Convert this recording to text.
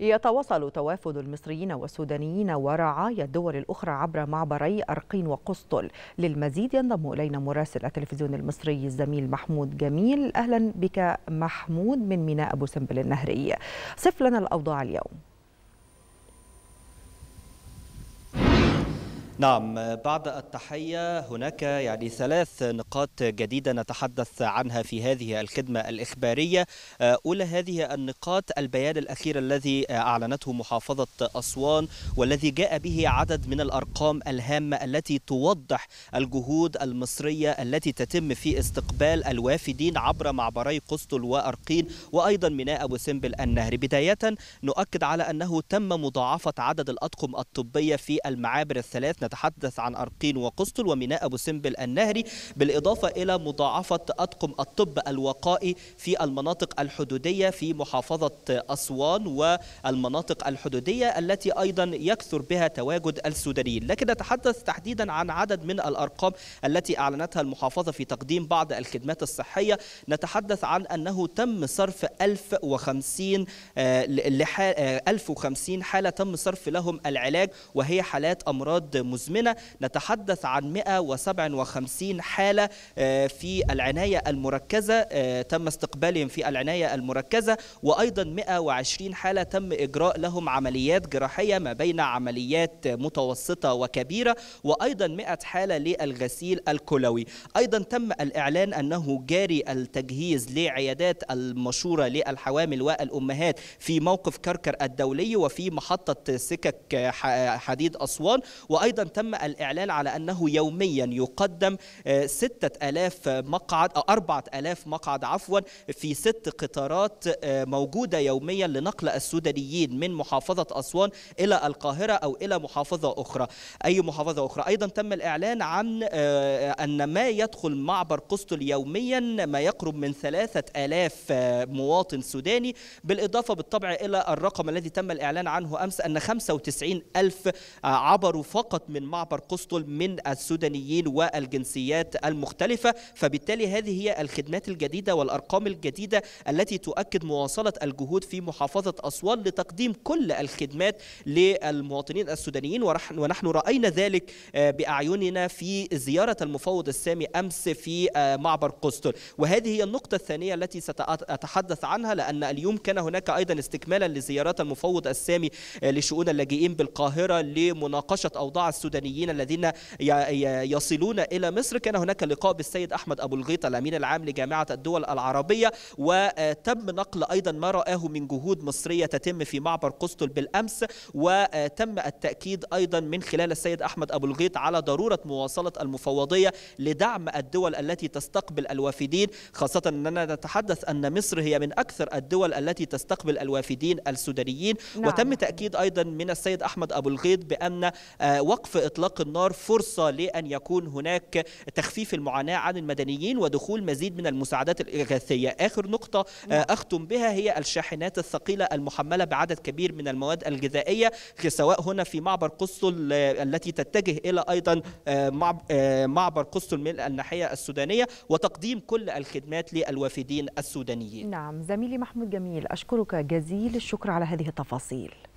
يتواصل توافد المصريين والسودانيين ورعايا الدول الأخرى عبر معبري أرقين وقسطل للمزيد ينضم إلينا مراسل التلفزيون المصري الزميل محمود جميل أهلا بك محمود من ميناء أبو سمبل النهري صف لنا الأوضاع اليوم نعم بعد التحية هناك يعني ثلاث نقاط جديدة نتحدث عنها في هذه الخدمة الإخبارية آه، أولى هذه النقاط البيان الأخير الذي أعلنته محافظة أسوان والذي جاء به عدد من الأرقام الهامة التي توضح الجهود المصرية التي تتم في استقبال الوافدين عبر معبري قسطل وأرقين وأيضا ميناء أبو سمبل النهر بداية نؤكد على أنه تم مضاعفة عدد الأطقم الطبية في المعابر الثلاث نتحدث عن أرقين وقسطل وميناء أبو سمبل النهري بالإضافة إلى مضاعفة أطقم الطب الوقائي في المناطق الحدودية في محافظة أسوان والمناطق الحدودية التي أيضا يكثر بها تواجد السودانيين لكن نتحدث تحديدا عن عدد من الأرقام التي أعلنتها المحافظة في تقديم بعض الخدمات الصحية نتحدث عن أنه تم صرف 1050 1050 آه، آه، حالة تم صرف لهم العلاج وهي حالات أمراض مزمنة مزمنة نتحدث عن 157 حالة آه، في العناية المركزة آه، تم استقبالهم في العناية المركزة وأيضا 120 حالة تم إجراء لهم عمليات جراحية ما بين عمليات متوسطة وكبيرة وأيضا 100 حالة للغسيل الكلوي أيضا تم الإعلان أنه جاري التجهيز لعيادات المشورة للحوامل والأمهات في موقف كركر الدولي وفي محطة سكك آه، حديد أسوان وأيضا تم الإعلان على أنه يوميا يقدم 6000 آه، مقعد أو 4000 مقعد عفوا في ست قطارات آه، موجودة يوميا لنقل السودانيين من محافظة أسوان إلى القاهرة أو إلى محافظة أخرى أي محافظة أخرى أيضا تم الإعلان عن آه، أن ما يدخل معبر قسطل يوميا ما يقرب من 3000 مواطن سوداني بالإضافة بالطبع إلى الرقم الذي تم الإعلان عنه أمس أن 95 ألف عبروا فقط من معبر قسطل من السودانيين والجنسيات المختلفة فبالتالي هذه هي الخدمات الجديدة والأرقام الجديدة التي تؤكد مواصلة الجهود في محافظة أسوان لتقديم كل الخدمات للمواطنين السودانيين ونحن رأينا ذلك آه، بأعيننا في زيارة المفوض السامي أمس في آه، معبر قسطل وهذه هي النقطة الثانية التي سأتحدث عنها لأن اليوم كان هناك أيضا استكمالا لزيارات المفوض السامي آه، لشؤون اللاجئين بالقاهرة لمناقشة أوضاع السودانيين الذين يصلون إلى مصر كان هناك لقاء بالسيد أحمد أبو الغيط الأمين العام لجامعة الدول العربية وتم نقل أيضا ما رآه من جهود مصرية تتم في معبر قسطل بالأمس وتم التأكيد أيضا من خلال السيد أحمد أبو الغيط على ضرورة مواصلة المفوضية لدعم الدول التي تستقبل الوافدين خاصة أننا نتحدث أن مصر هي من أكثر الدول التي تستقبل الوافدين السودانيين نعم. وتم تأكيد أيضا من السيد أحمد أبو الغيط بأن آه، وقف وقف اطلاق النار فرصه لان يكون هناك تخفيف المعاناه عن المدنيين ودخول مزيد من المساعدات الاغاثيه. اخر نقطه آه، نعم. اختم بها هي الشاحنات الثقيله المحمله بعدد كبير من المواد الغذائيه سواء هنا في معبر قسطل آه، التي تتجه الى ايضا آه، معبر قسطل من الناحيه السودانيه وتقديم كل الخدمات للوافدين السودانيين. نعم زميلي محمود جميل اشكرك جزيل الشكر على هذه التفاصيل.